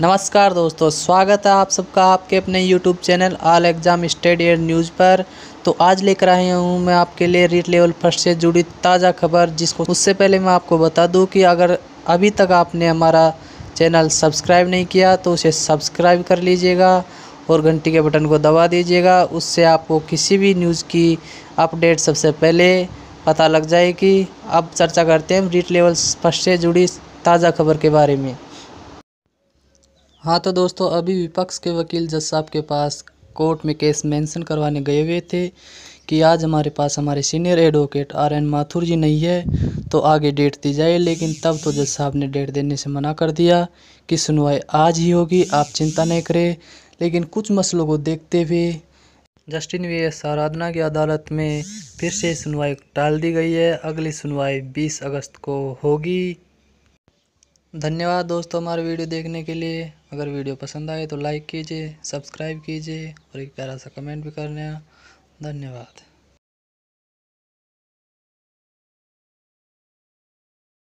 नमस्कार दोस्तों स्वागत है आप सबका आपके अपने YouTube चैनल ऑल एग्ज़ाम स्टेड एयर न्यूज़ पर तो आज लेकर आया हूँ मैं आपके लिए रीट लेवल फर्स्ट से जुड़ी ताज़ा खबर जिसको उससे पहले मैं आपको बता दूँ कि अगर अभी तक आपने हमारा चैनल सब्सक्राइब नहीं किया तो उसे सब्सक्राइब कर लीजिएगा और घंटी के बटन को दबा दीजिएगा उससे आपको किसी भी न्यूज़ की अपडेट सबसे पहले पता लग जाएगी अब चर्चा करते हैं रीट लेवल फर्स्ट से जुड़ी ताज़ा खबर के बारे में हाँ तो दोस्तों अभी विपक्ष के वकील जज साहब के पास कोर्ट में केस मेंशन करवाने गए हुए थे कि आज हमारे पास हमारे senior advocate R N Mathur ji नहीं है तो आगे डेट दी जाए लेकिन तब तो जज साहब ने डेट देने से मना कर दिया कि सुनवाई आज ही होगी आप चिंता नहीं करें लेकिन कुछ मसलों को देखते हुए जस्टिन वी एस आराधना की अदालत में फिर से सुनवाई टाल दी गई है अगली सुनवाई 20 अगस्त को होगी धन्यवाद दोस्तों हमारे वीडियो देखने के लिए अगर वीडियो पसंद आए तो लाइक कीजिए सब्सक्राइब कीजिए और एक प्यारा सा कमेंट भी करना धन्यवाद